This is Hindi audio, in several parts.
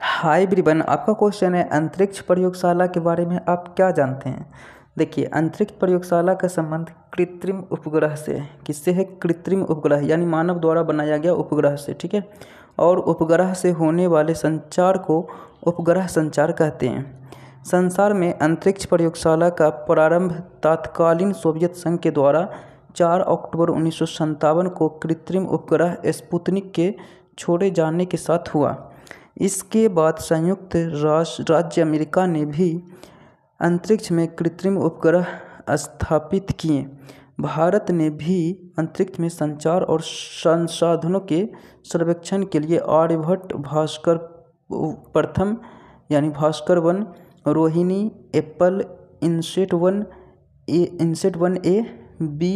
हाय ब्रिबन आपका क्वेश्चन है अंतरिक्ष प्रयोगशाला के बारे में आप क्या जानते हैं देखिए अंतरिक्ष प्रयोगशाला का संबंध कृत्रिम उपग्रह से है किससे है कृत्रिम उपग्रह यानी मानव द्वारा बनाया गया उपग्रह से ठीक है और उपग्रह से होने वाले संचार को उपग्रह संचार कहते हैं संसार में अंतरिक्ष प्रयोगशाला का प्रारंभ तात्कालीन सोवियत संघ के द्वारा 4 अक्टूबर उन्नीस को कृत्रिम उपग्रह स्पुतनिक के छोड़े जाने के साथ हुआ इसके बाद संयुक्त राष्ट्र राज्य अमेरिका ने भी अंतरिक्ष में कृत्रिम उपग्रह स्थापित किए भारत ने भी अंतरिक्ष में संचार और संसाधनों के सर्वेक्षण के लिए आर्यभट्ट भास्कर प्रथम यानी Bhaskara one Rohini Apple INSAT one A INSAT one A B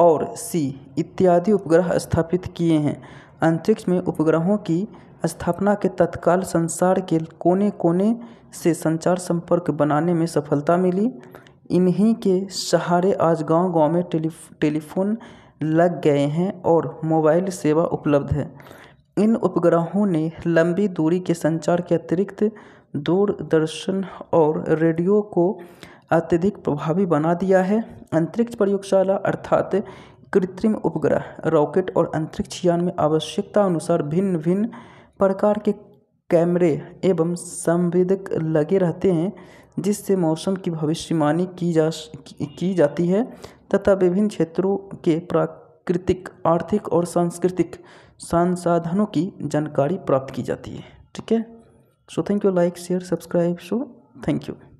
और सी इत्यादि उपग्रह स्थापित किए हैं अंतरिक्ष में उपग्रहों की स्थापना के तत्काल संसार के कोने कोने से संचार संपर्क बनाने में सफलता मिली इन्हीं के सहारे आज गांव गांव में टेलीफोन लग गए हैं और मोबाइल सेवा उपलब्ध है इन उपग्रहों ने लंबी दूरी के संचार के अतिरिक्त दूरदर्शन और रेडियो को अत्यधिक प्रभावी बना दिया है अंतरिक्ष प्रयोगशाला अर्थात कृत्रिम उपग्रह रॉकेट और अंतरिक्ष यान में आवश्यकता अनुसार भिन्न भिन्न प्रकार के कैमरे एवं संवेदक लगे रहते हैं जिससे मौसम की भविष्यवाणी की जा की जाती है तथा विभिन्न क्षेत्रों के प्राकृतिक आर्थिक और सांस्कृतिक संसाधनों की जानकारी प्राप्त की जाती है ठीक है so thank you like share subscribe so thank you